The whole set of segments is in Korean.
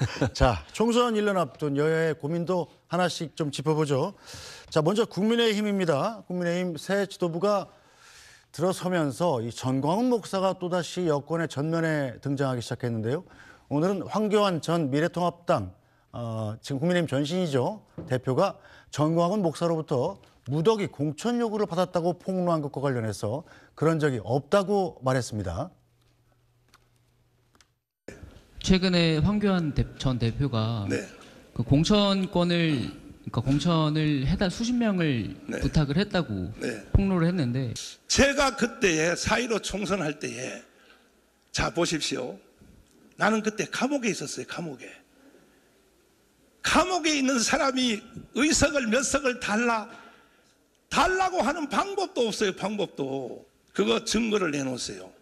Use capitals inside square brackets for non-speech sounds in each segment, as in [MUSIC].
[LAUGHS] 자, 총선 1년 앞둔 여야의 고민도 하나씩 좀 짚어보죠. 자, 먼저 국민의힘입니다. 국민의힘 새 지도부가 들어서면서 이 전광훈 목사가 또다시 여권의 전면에 등장하기 시작했는데요. 오늘은 황교안 전 미래통합당 어, 지금 국민의힘 전신이죠. 대표가 전광훈 목사로부터 무더기 공천 요구를 받았다고 폭로한 것과 관련해서 그런 적이 없다고 말했습니다. 최근에 황교안 대, 전 대표가 네. 그 공천권을 그러니까 공천을 해달 수십 명을 네. 부탁을 했다고 네. 폭로를 했는데 제가 그때에 사이로 총선할 때에 자 보십시오. 나는 그때 감옥에 있었어요. 감옥에. 감옥에 있는 사람이 의석을 몇 석을 달라 달라고 하는 방법도 없어요. 방법도. 그거 증거를 내놓으세요.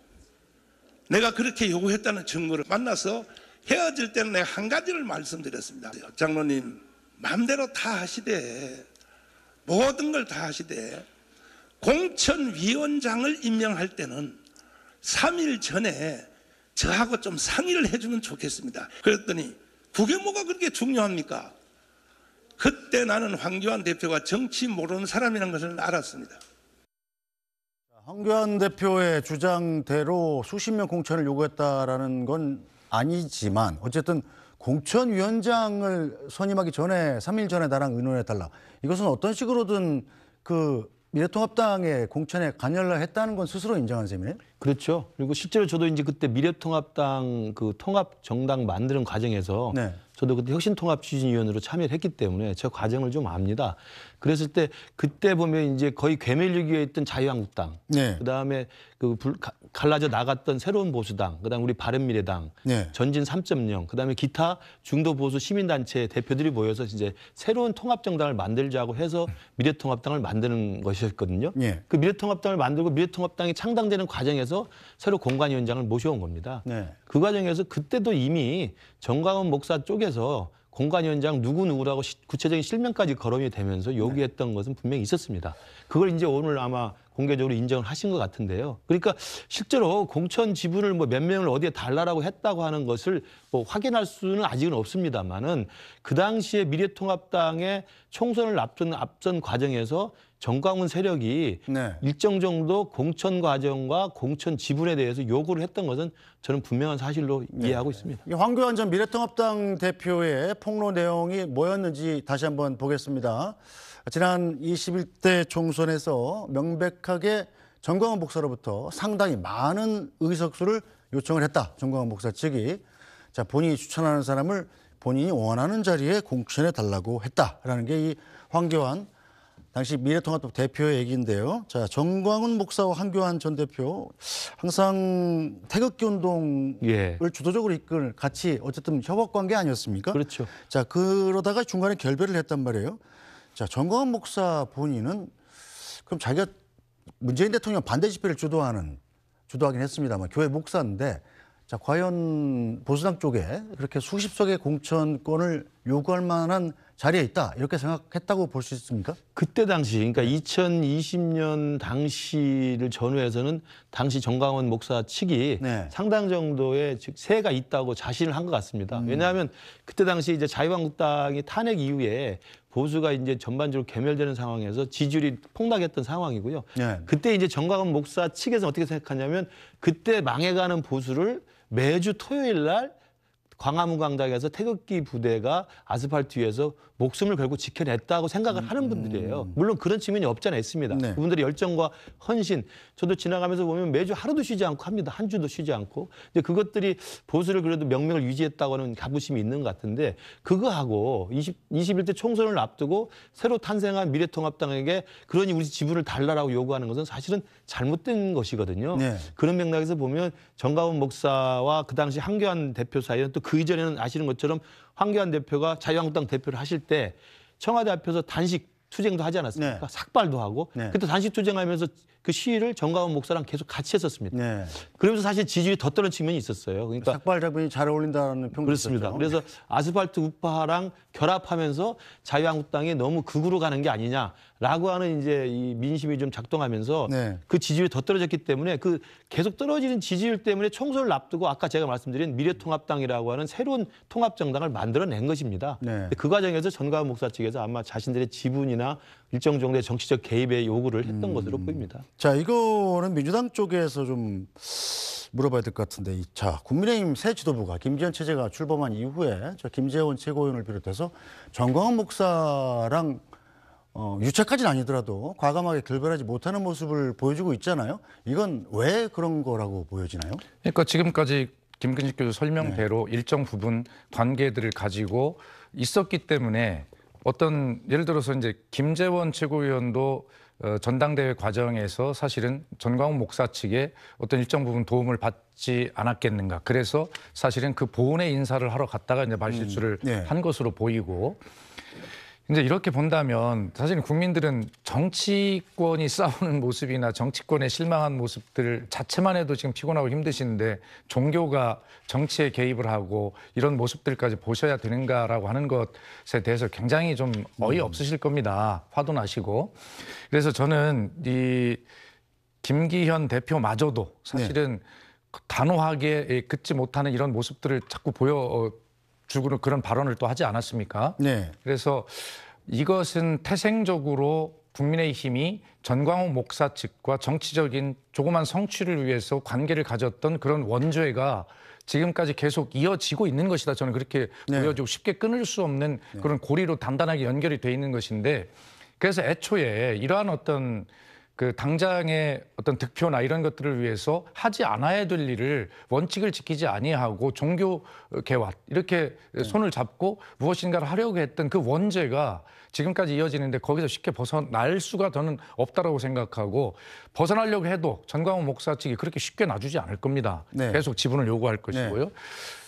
내가 그렇게 요구했다는 증거를 만나서 헤어질 때는 내가 한 가지를 말씀드렸습니다. 장로님, 마음대로 다 하시되, 모든 걸 다 하시되, 공천위원장을 임명할 때는 3일 전에 저하고 좀 상의를 해주면 좋겠습니다. 그랬더니, 그게 뭐가 그렇게 중요합니까? 그때 나는 황교안 대표가 정치 모르는 사람이라는 것을 알았습니다. 황교안 대표의 주장대로 수십 명 공천을 요구했다라는 건 아니지만 어쨌든 공천위원장을 선임하기 전에 3일 전에 나랑 의논해달라. 이것은 어떤 식으로든 그 미래통합당의 공천에 관여를 했다는 건 스스로 인정한 셈이네 그렇죠. 그리고 실제로 저도 이제 그때 미래통합당 그 통합 정당 만드는 과정에서 네. 저도 그때 혁신통합추진위원으로 참여를 했기 때문에 저 과정을 좀 압니다. 그랬을 때 그때 보면 이제 거의 괴멸위기에 있던 자유한국당, 네. 그다음에 그 불, 갈라져 나갔던 새로운 보수당, 그다음 우리 바른미래당, 네. 전진 3.0, 그다음에 기타 중도 보수 시민단체 대표들이 모여서 이제 새로운 통합정당을 만들자고 해서 미래통합당을 만드는 것이었거든요. 네. 그 미래통합당을 만들고 미래통합당이 창당되는 과정에서 새로 공관위원장을 모셔온 겁니다. 네. 그 과정에서 그때도 이미 정광훈 목사 쪽에서 공관위원장 누구누구라고 시, 구체적인 실명까지 거론이 되면서 요구했던 네. 것은 분명히 있었습니다. 그걸 이제 오늘 아마 공개적으로 인정을 하신 것 같은데요. 그러니까 실제로 공천 지분을 뭐 몇 명을 어디에 달라라고 했다고 하는 것을 뭐 확인할 수는 아직은 없습니다만은 그 당시에 미래통합당의 총선을 앞둔 앞선 과정에서 정광훈 세력이 네. 일정 정도 공천 과정과 공천 지분에 대해서 요구를 했던 것은 저는 분명한 사실로 네. 이해하고 있습니다. 황교안 전 미래통합당 대표의 폭로 내용이 뭐였는지 다시 한번 보겠습니다. 지난 21대 총선에서 명백하게 정광훈 목사로부터 상당히 많은 의석수를 요청을 했다. 정광훈 목사 측이 자 본인이 추천하는 사람을 본인이 원하는 자리에 공천해 달라고 했다라는 게 이 황교안 당시 미래통합당 대표의 얘기인데요. 자, 정광훈 목사와 황교안전 대표 항상 태극기 운동을 예. 주도적으로 이끌 같이 어쨌든 협업 관계 아니었습니까? 그렇죠. 자, 그러다가 중간에 결별을 했단 말이에요. 자, 정광훈 목사 본인은 그럼 자기가 문재인 대통령 반대 집회를 주도하는 주도하긴 했습니다만 교회 목사인데 자, 과연 보수당 쪽에 그렇게 수십 석의 공천권을 요구할 만한 자리에 있다 이렇게 생각했다고 볼 수 있습니까? 그때 당시 그러니까 2020년 당시를 전후해서는 당시 정강원 목사 측이 네. 상당 정도의 즉 세가 있다고 자신을 한 것 같습니다. 음. 왜냐하면 그때 당시 이제 자유한국당이 탄핵 이후에 보수가 이제 전반적으로 개멸되는 상황에서 지지율이 폭락했던 상황이고요. 네. 그때 이제 정광훈 목사 측에서 어떻게 생각하냐면 그때 망해가는 보수를 매주 토요일 날 광화문 광장에서 태극기 부대가 아스팔트 위에서 목숨을 결국 지켜냈다고 생각을 음, 하는 분들이에요. 음. 물론 그런 측면이 없지 않아 있습니다. 네. 그분들의 열정과 헌신, 저도 지나가면서 보면 매주 하루도 쉬지 않고 합니다. 한 주도 쉬지 않고. 근데 그것들이 보수를 그래도 명맥을 유지했다고는 가부심이 있는 것 같은데 그거하고 20, 21대 총선을 앞두고 새로 탄생한 미래통합당에게 그러니 우리 지분을 달라라고 요구하는 것은 사실은 잘못된 것이거든요. 네. 그런 맥락에서 보면 정가훈 목사와 그 당시 한교안 대표 사이는 또 그 이전에는 아시는 것처럼 황교안 대표가 자유한국당 대표를 하실 때 청와대 앞에서 단식 투쟁도 하지 않았습니까? 네. 삭발도 하고 네. 그때 단식 투쟁하면서 그 시위를 정가원 목사랑 계속 같이 했었습니다. 네. 그러면서 사실 지지율이 더 떨어진 측면이 있었어요. 그러니까 삭발 작품이 잘 어울린다는 평도 그렇습니다. 있었죠. 그래서 아스팔트 우파랑 결합하면서 자유한국당이 너무 극으로 가는 게 아니냐 라고 하는 이제 이 민심이 좀 작동하면서 네. 그 지지율이 더 떨어졌기 때문에 그 계속 떨어지는 지지율 때문에 총선을 앞두고 아까 제가 말씀드린 미래통합당이라고 하는 새로운 통합정당을 만들어낸 것입니다. 네. 그 과정에서 전가훈 목사 측에서 아마 자신들의 지분이나 일정 정도의 정치적 개입의 요구를 했던 음. 것으로 보입니다. 자, 이거는 민주당 쪽에서 좀 물어봐야 될 것 같은데 자 국민의힘 새 지도부가 김재현 체제가 출범한 이후에 저 김재원 최고위원을 비롯해서 정광훈 목사랑 어, 유착까지는 아니더라도 과감하게 결별하지 못하는 모습을 보여주고 있잖아요. 이건 왜 그런 거라고 보여지나요? 그러니까 지금까지 김근식 교수 설명대로 네. 일정 부분 관계들을 가지고 있었기 때문에 어떤 예를 들어서 이제 김재원 최고위원도 어, 전당대회 과정에서 사실은 전광훈 목사 측에 어떤 일정 부분 도움을 받지 않았겠는가. 그래서 사실은 그 보훈의 인사를 하러 갔다가 이제 말실수를 음, 네. 한 것으로 보이고 근데 이렇게 본다면 사실 국민들은 정치권이 싸우는 모습이나 정치권에 실망한 모습들 자체만 해도 지금 피곤하고 힘드신데 종교가 정치에 개입을 하고 이런 모습들까지 보셔야 되는가라고 하는 것에 대해서 굉장히 좀 어이없으실 겁니다. 화도 나시고. 그래서 저는 이 김기현 대표마저도 사실은 네. 단호하게 예, 긋지 못하는 이런 모습들을 자꾸 보여 어, 주구는 그런 발언을 또 하지 않았습니까? 네. 그래서 이것은 태생적으로 국민의힘이 전광호 목사 측과 정치적인 조그만 성취를 위해서 관계를 가졌던 그런 원죄가 지금까지 계속 이어지고 있는 것이다. 저는 그렇게 네. 보여지고 쉽게 끊을 수 없는 네. 그런 고리로 단단하게 연결이 돼 있는 것인데 그래서 애초에 이러한 어떤 그 당장의 어떤 득표나 이런 것들을 위해서 하지 않아야 될 일을 원칙을 지키지 아니하고 종교 개 h o ạ 이렇게 네. 손을 잡고 무엇인가를 하려고 했던 그 원죄가 지금까지 이어지는데 거기서 쉽게 벗어날 수가 더는 없다라고 생각하고 벗어나려고 해도 전광훈 목사 측이 그렇게 쉽게 놔주지 않을 겁니다. 네. 계속 지분을 요구할 것이고요.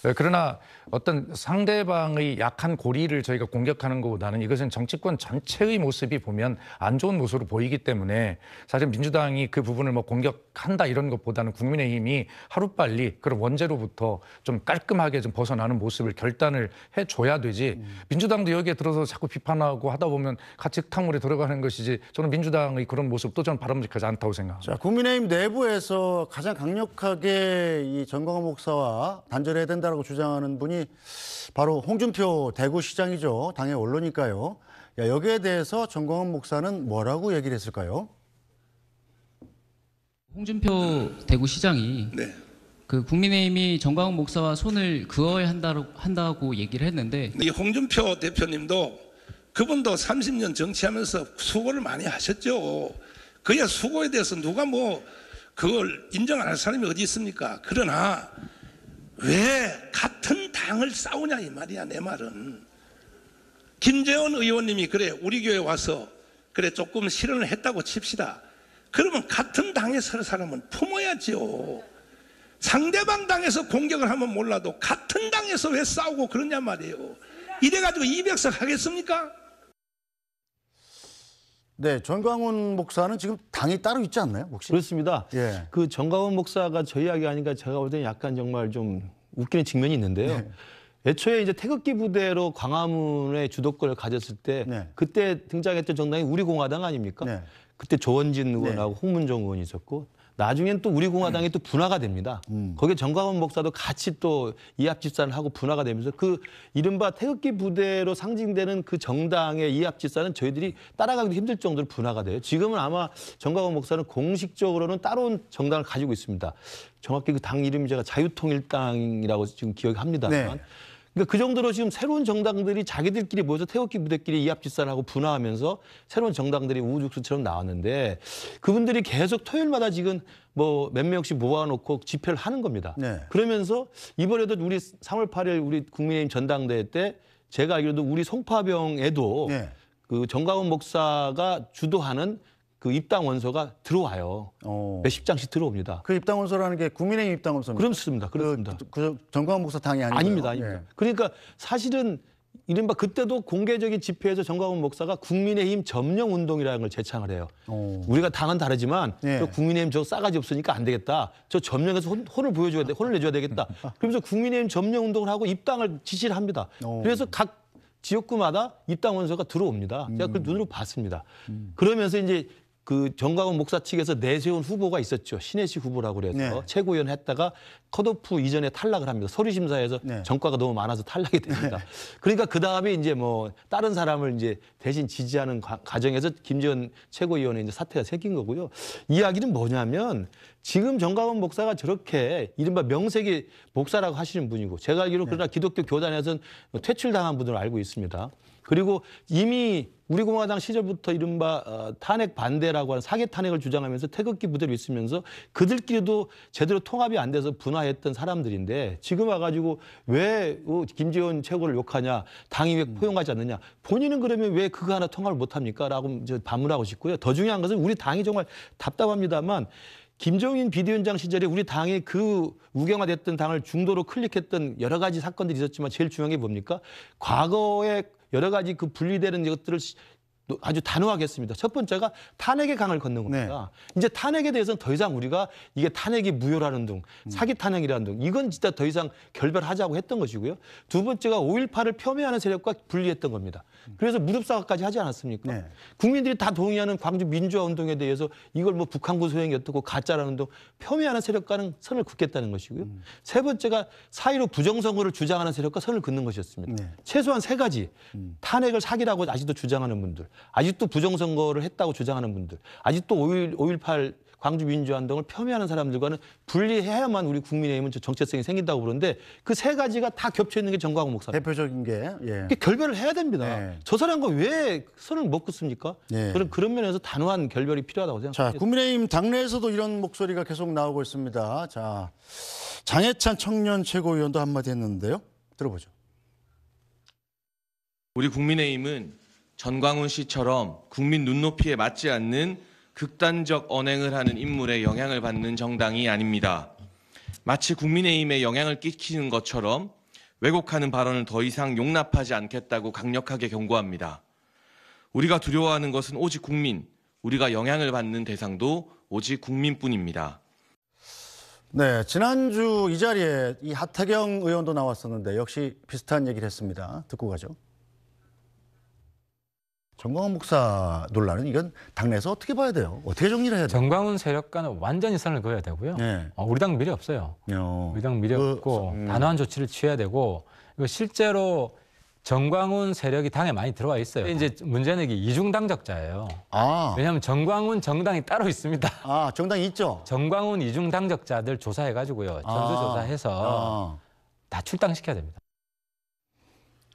네. 그러나 어떤 상대방의 약한 고리를 저희가 공격하는 것보다는 이것은 정치권 전체의 모습이 보면 안 좋은 모습으로 보이기 때문에 사실 민주당이 그 부분을 뭐 공격한다 이런 것보다는 국민의힘이 하루빨리 그런 원죄로부터 좀 깔끔하게 좀 벗어나는 모습을 결단을 해줘야 되지 음. 민주당도 여기에 들어서 자꾸 비판하고 하다 보면 같이 탕물에 들어가는 것이지 저는 민주당의 그런 모습도 저는 바람직하지 않다고 생각합니다. 자, 국민의힘 내부에서 가장 강력하게 이정광호 목사와 단절해야 된다고 주장하는 분이 바로 홍준표 대구시장이죠. 당의 원로니까요. 야, 여기에 대해서 정광훈 목사는 뭐라고 얘기를 했을까요? 홍준표 대구시장이 네. 그 국민의힘이 정광훈 목사와 손을 그어야 한다고, 한다고 얘기를 했는데 이 홍준표 대표님도 그분도 30년 정치하면서 수고를 많이 하셨죠. 그의 수고에 대해서 누가 뭐 그걸 인정 안 할 사람이 어디 있습니까? 그러나 왜 같은 당을 싸우냐 이 말이야 내 말은. 김재원 의원님이 그래 우리 교회 와서 그래 조금 실현을 했다고 칩시다. 그러면 같은 당에 설 사람은 품어야지요. 상대방 당에서 공격을 하면 몰라도 같은 당에서 왜 싸우고 그러냐 말이에요. 이래가지고 200석 하겠습니까? 네, 전광훈 목사는 지금 당이 따로 있지 않나요? 혹시? 그렇습니다. 예. 그 전광훈 목사가 저 이야기 하니까 제가 볼 때는 약간 정말 좀 웃기는 측면이 있는데요. 네. 애초에 이제 태극기 부대로 광화문의 주도권을 가졌을 때 네. 그때 등장했던 정당이 우리공화당 아닙니까? 네. 그때 조원진 네. 의원하고 네. 홍문종 의원이 있었고 나중엔 또 우리 공화당이 음. 또 분화가 됩니다. 음. 거기에 정광훈 목사도 같이 또이합집사를 하고 분화가 되면서 그 이른바 태극기 부대로 상징되는 그 정당의 이합집사는 저희들이 따라가기도 힘들 정도로 분화가 돼요. 지금은 아마 정광훈 목사는 공식적으로는 따로 정당을 가지고 있습니다. 정확히 그 당 이름이 제가 자유통일당이라고 지금 기억합니다만. 네. 그러니까 그 정도로 지금 새로운 정당들이 자기들끼리 모여서 태극기 부대끼리 이합집산하고 분화하면서 새로운 정당들이 우후죽순처럼 나왔는데 그분들이 계속 토요일마다 지금 뭐 몇 명씩 모아놓고 집회를 하는 겁니다. 네. 그러면서 이번에도 우리 3월 8일 우리 국민의힘 전당대회 때 제가 알기로도 우리 송파병에도 네. 그 정가원 목사가 주도하는 그 입당 원서가 들어와요. 어. 몇십 네, 장씩 들어옵니다. 그 입당 원서라는 게 국민의힘 입당 원서입니다. 그렇습니다. 그렇습니다. 그, 그정광 그 목사 당이 아니고요. 아닙니다. 예. 아닙니다. 예. 그러니까 사실은 이른바 그때도 공개적인 집회에서 정광훈 목사가 국민의힘 점령 운동이라는 걸 제창을 해요. 오. 어. 우리가 당은 다르지만 예. 국민의힘 저 싸가지 없으니까 안 되겠다. 저 점령해서 혼, 을 보여줘야 돼, 혼을 내줘야 되겠다. [LAUGHS] 그러면서 국민의힘 점령 운동을 하고 입당을 지시를 합니다. 오. 어. 그래서 각 지역구마다 입당 원서가 들어옵니다. 제가 그걸 음. 눈으로 봤습니다. 음. 그러면서 이제 그 정광훈 목사 측에서 내세운 후보가 있었죠. 신혜씨 후보라고 그래서 네. 최고위원 했다가 컷오프 이전에 탈락을 합니다. 서류 심사에서 네. 정과가 너무 많아서 탈락이 됩니다. 네. 그러니까 그 다음에 이제 뭐 다른 사람을 이제 대신 지지하는 과정에서 김재원 최고위원의 이제 사태가 생긴 거고요. 이야기는 뭐냐면 지금 정광훈 목사가 저렇게 이른바 명색이 목사라고 하시는 분이고 제가 알기로 네. 그러나 기독교 교단에서는 퇴출당한 분으로 알고 있습니다. 그리고 이미 우리 공화당 시절부터 이른바 어, 탄핵 반대라고 하는 사개 탄핵을 주장하면서 태극기 부대로 있으면서 그들끼리도 제대로 통합이 안 돼서 분화했던 사람들인데 지금 와가지고 왜 어, 김재원 최고를 욕하냐 당이 왜 음. 포용하지 않느냐 본인은 그러면 왜 그거 하나 통합을 못합니까? 라고 이 반문하고 싶고요. 더 중요한 것은 우리 당이 정말 답답합니다만 김종인 비대위원장 시절에 우리 당이 그 우경화됐던 당을 중도로 클릭했던 여러 가지 사건들이 있었지만 제일 중요한 게 뭡니까? 과거에 여러 가지 그 분리되는 것들을 아주 단호하게 했습니다. 첫 번째가 탄핵의 강을 걷는 네. 겁니다. 네. 이제 탄핵에 대해서는 더 이상 우리가 이게 탄핵이 무효라는 등 음. 사기 탄핵이라는 등 이건 진짜 더 이상 결별하자고 했던 것이고요. 두 번째가 5.18을 폄훼하는 세력과 분리했던 겁니다. 그래서 무릎사과까지 하지 않았습니까? 네. 국민들이 다 동의하는 광주 민주화 운동에 대해서 이걸 뭐 북한군 소행이 어떻고 가짜라는 운동 폄훼하는 세력과는 선을 긋겠다는 것이고요. 음. 세 번째가 사의로 부정선거를 주장하는 세력과 선을 긋는 것이었습니다. 네. 최소한 세 가지 음. 탄핵을 사기라고 아직도 주장하는 분들, 아직도 부정선거를 했다고 주장하는 분들, 아직도 5.18 광주 민주화운동을 폄훼하는 사람들과는 분리해야만 우리 국민의힘은 정체성이 생긴다고 그러는데그 세 가지가 다 겹쳐 있는 게 정광훈 목사. 대표적인 게 예. 결별을 해야 됩니다. 예. 저 사람과 왜 선을 못 긋습니까? 예. 그런 그런 면에서 단호한 결별이 필요하다고 생각합니다. 자, 국민의힘 당내에서도 이런 목소리가 계속 나오고 있습니다. 자, 장해찬 청년 최고위원도 한마디 했는데요. 들어보죠. 우리 국민의힘은 전광훈 씨처럼 국민 눈높이에 맞지 않는 극단적 언행을 하는 인물의 영향을 받는 정당이 아닙니다. 마치 국민의힘에 영향을 끼치는 것처럼 왜곡하는 발언을 더 이상 용납하지 않겠다고 강력하게 경고합니다. 우리가 두려워하는 것은 오직 국민, 우리가 영향을 받는 대상도 오직 국민뿐입니다. 네, 지난주 이 자리에 이 하태경 의원도 나왔었는데 역시 비슷한 얘기를 했습니다. 듣고 가죠. 정광훈 목사 논란은 이건 당내에서 어떻게 봐야 돼요? 어떻게 정리를 해야 돼요? 정광훈 세력과는 완전히 선을 그어야 되고요. 네. 어, 우리 당 미래 없어요. 어. 우리 당 미래 그, 없고 음. 단호한 조치를 취해야 되고 이거 실제로 정광훈 세력이 당에 많이 들어와 있어요. 네. 이제 문제는 이게 이중 당적자예요. 아. 왜냐하면 정광훈 정당이 따로 있습니다. 아, 정당이 있죠. 정광훈 이중 당적자들 조사해 가지고요. 전수 아. 조사해서 아. 다 출당시켜야 됩니다.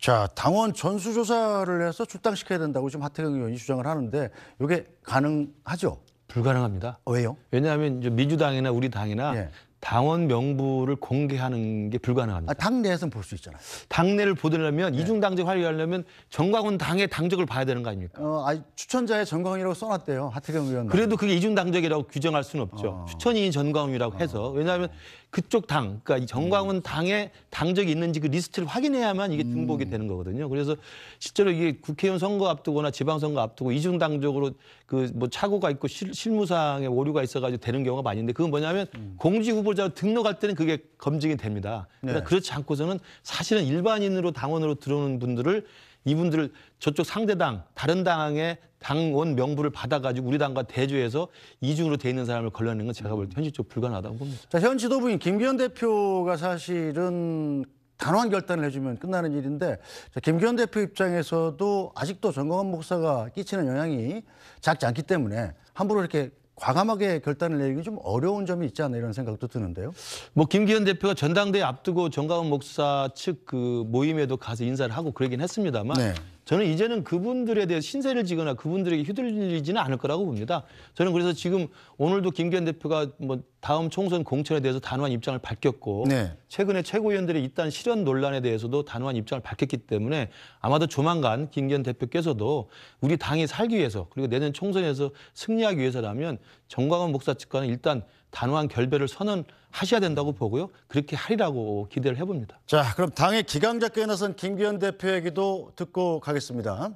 자, 당원 전수조사를 해서 출당시켜야 된다고 지금 하태경 의원이 주장을 하는데 이게 가능하죠? 불가능합니다. 어, 왜요? 왜냐하면 이제 민주당이나 우리 당이나 예. 당원 명부를 공개하는 게 불가능합니다. 아, 당내에서는 볼 수 있잖아요. 당내를 보려면 네. 이중 당적 활용하려면 정광훈 당의 당적을 봐야 되는 거 아닙니까? 어, 아니, 추천자의 정광훈이라고 써놨대요. 하태경 의원. 그래도 그게 이중 당적이라고 규정할 수는 없죠. 어. 추천인이 전광훈이라고 해서 어. 왜냐하면 그쪽 당, 그러니까 이 정광훈 음. 당의 당적이 있는지 그 리스트를 확인해야만 이게 음. 등복이 되는 거거든요. 그래서 실제로 이게 국회의원 선거 앞두거나 지방선거 앞두고 이중 당적으로 그 뭐 착오가 있고 실, 무상의 오류가 있어가지고 되는 경우가 많은데 그건 뭐냐면 음. 공직 후보 후보자로 등록할 때는 그게 검증이 됩니다. 그 네. 그렇지 않고서는 사실은 일반인으로 당원으로 들어오는 분들을 이분들을 저쪽 상대당 다른 당의 당원 명부를 받아가지고 우리 당과 대조해서 이중으로 돼 있는 사람을 걸러내는 건 제가 볼때는 현실적으로 불가능하다고 봅니다. 자, 현 지도부인 김기현 대표가 사실은 단호한 결단을 해주면 끝나는 일인데 자, 김기현 대표 입장에서도 아직도 정광훈 목사가 끼치는 영향이 작지 않기 때문에 함부로 이렇게 과감하게 결단을 내리기 좀 어려운 점이 있지 않나 이런 생각도 드는데요. 뭐 김기현 대표가 전당대회 앞두고 정강원 목사 측 그 모임에도 가서 인사를 하고 그러긴 했습니다만 네. 저는 이제는 그분들에 대해 신세를 지거나 그분들에게 휘둘리지는 않을 거라고 봅니다. 저는 그래서 지금 오늘도 김기현 대표가 뭐 다음 총선 공천에 대해서 단호한 입장을 밝혔고 네. 최근에 최고위원들의 이딴 실현 논란에 대해서도 단호한 입장을 밝혔기 때문에 아마도 조만간 김기현 대표께서도 우리 당이 살기 위해서 그리고 내년 총선에서 승리하기 위해서라면 정광훈 목사 측과는 일단 단호한 결별을 선언하셔야 된다고 보고요. 그렇게 하리라고 기대를 해봅니다. 자, 그럼 당의 기강자께 나선 김기현 대표 얘기도 듣고 가겠습니다.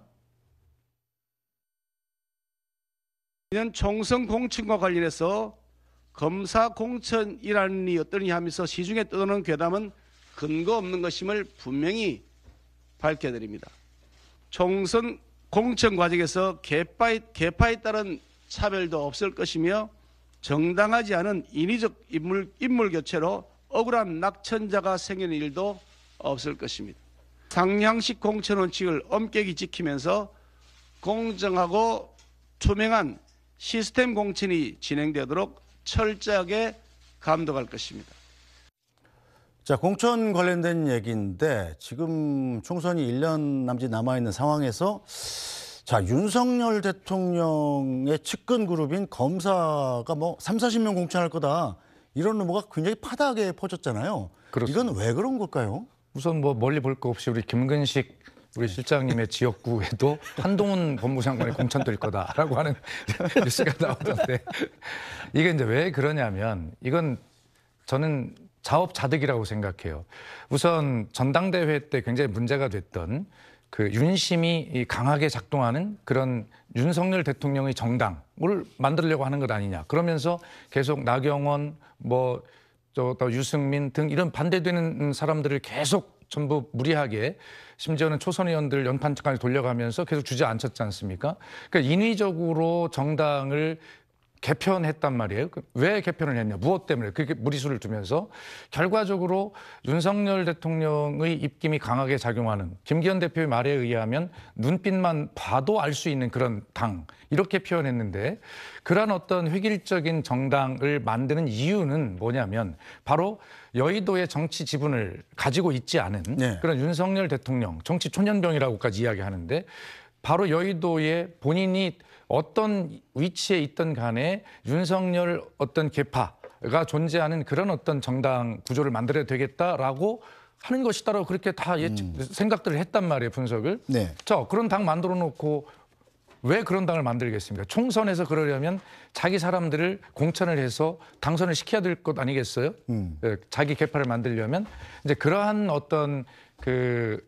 이는 총선 공천과 관련해서 검사 공천이라이 어떠니 하면서 시중에 떠도는 괴담은 근거 없는 것임을 분명히 밝혀드립니다. 총선 공천 과정에서 개파에, 개파에 따른 차별도 없을 것이며 정당하지 않은 인위적 인물, 인물 교체로 억울한 낙천자가 생긴 일도 없을 것입니다. 상향식 공천 원칙을 엄격히 지키면서 공정하고 투명한 시스템 공천이 진행되도록 철저하게 감독할 것입니다. 자, 공천 관련된 얘기인데 지금 총선이 1년 남짓 남아 있는 상황에서 자, 윤석열 대통령의 측근 그룹인 검사가 뭐 3, 40명 공천할 거다. 이런 루머가 굉장히 파닥게 퍼졌잖아요. 그렇습니다. 이건 왜 그런 걸까요? 우선 뭐 멀리 볼 거 없이 우리 김근식 우리 실장님의 지역구에도 [LAUGHS] 한동훈 법무장관이 공천될 거다라고 하는 [LAUGHS] 뉴스가 나오던데 이게 이제 왜 그러냐면 이건 저는 자업자득이라고 생각해요. 우선 전당대회 때 굉장히 문제가 됐던 그 윤심이 강하게 작동하는 그런 윤석열 대통령의 정당을 만들려고 하는 것 아니냐. 그러면서 계속 나경원 뭐또 유승민 등 이런 반대되는 사람들을 계속 전부 무리하게 심지어는 초선 의원들 연판까지 돌려가면서 계속 주지않혔지 않습니까? 그러니까 인위적으로 정당을 개편했단 말이에요. 그 왜 개편을 했냐? 무엇 때문에? 그렇게 무리수를 두면서 결과적으로 윤석열 대통령의 입김이 강하게 작용하는 김기현 대표의 말에 의하면 눈빛만 봐도 알 수 있는 그런 당 이렇게 표현했는데 그러한 어떤 획일적인 정당을 만드는 이유는 뭐냐면 바로 여의도의 정치 지분을 가지고 있지 않은 네. 그런 윤석열 대통령 정치 초년병이라고까지 이야기하는데 바로 여의도에 본인이 어떤 위치에 있던 간에 윤석열 어떤 계파가 존재하는 그런 어떤 정당 구조를 만들어야 되겠다라고 하는 것이다라고 그렇게 다 예측, 음. 생각들을 했단 말이에요 분석을. 네. 자 그런 당 만들어 놓고 왜 그런 당을 만들겠습니까? 총선에서 그러려면 자기 사람들을 공천을 해서 당선을 시켜야 될 것 아니겠어요? 음. 예, 자기 개파를 만들려면 이제 그러한 어떤 그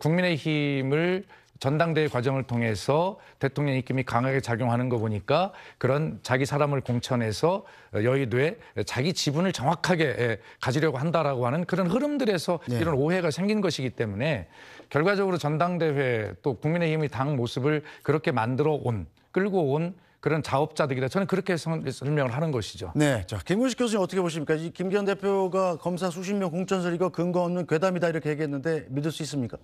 국민의힘을 전당대회 과정을 통해서 대통령 입김이 강하게 작용하는 거 보니까 그런 자기 사람을 공천해서 여의도에 자기 지분을 정확하게 예, 가지려고 한다라고 하는 그런 흐름들에서 네. 이런 오해가 생긴 것이기 때문에 결과적으로 전당대회 또 국민의힘이 당 모습을 그렇게 만들어 온 끌고 온 그런 자업자득이다. 저는 그렇게 설명을 하는 것이죠. 네. 자, 김근식 교수님 어떻게 보십니까? 이 김기현 대표가 검사 수십 명 공천설 이거 근거 없는 괴담이다 이렇게 얘기했는데 믿을 수 있습니까?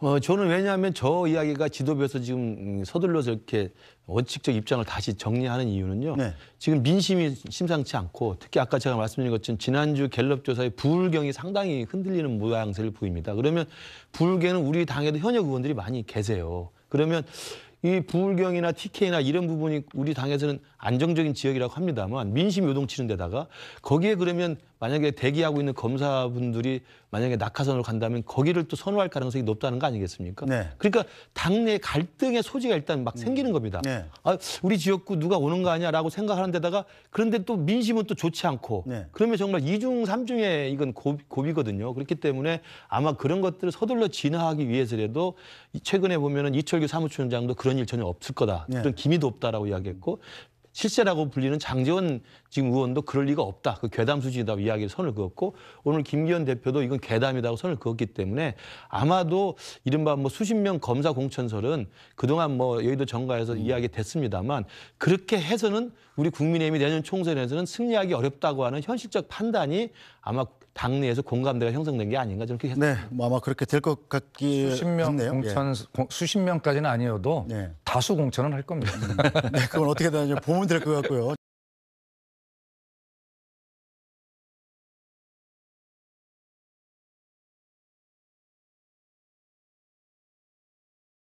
어, 저는 왜냐하면 저 이야기가 지도부에서 지금 서둘러서 이렇게 원칙적 입장을 다시 정리하는 이유는요. 네. 지금 민심이 심상치 않고 특히 아까 제가 말씀드린 것처럼 지난주 갤럽 조사의 불경이 상당히 흔들리는 모양새를 보입니다. 그러면 불울경은 우리 당에도 현역 의원들이 많이 계세요. 그러면 이 부울경이나 TK나 이런 부분이 우리 당에서는 안정적인 지역이라고 합니다만 민심 요동치는 데다가 거기에 그러면 만약에 대기하고 있는 검사분들이 만약에 낙하산으로 간다면 거기를 또 선호할 가능성이 높다는 거 아니겠습니까? 네. 그러니까 당내 갈등의 소지가 일단 막 음. 생기는 겁니다. 네. 아, 우리 지역구 누가 오는 거 아니야라고 생각하는 데다가 그런데 또 민심은 또 좋지 않고 네. 그러면 정말 이중삼중에 이건 고비, 고비거든요. 그렇기 때문에 아마 그런 것들을 서둘러 진화하기 위해서라도 최근에 보면은 이철규 사무총장도 그런 일 전혀 없을 거다. 네. 그런 기미도 없다라고 이야기했고 실세라고 불리는 장재원 지금 의원도 그럴 리가 없다. 그 괴담 수준이다 이야기를 선을 그었고 오늘 김기현 대표도 이건 괴담이라고 선을 그었기 때문에 아마도 이른바 뭐 수십 명 검사 공천설은 그동안 뭐 여의도 정가에서 음. 이야기 됐습니다만 그렇게 해서는 우리 국민의힘이 내년 총선에서는 승리하기 어렵다고 하는 현실적 판단이 아마 당내에서 공감대가 형성된 게 아닌가 저는 그렇게 네, 뭐 아마 그렇게 될 것 같기 수십 명 네요 공천 예. 수십 명까지는 아니어도 네. 다수 공천은 할 겁니다. 음. 네, 그건 어떻게 되는지 보면 될 것 같고요.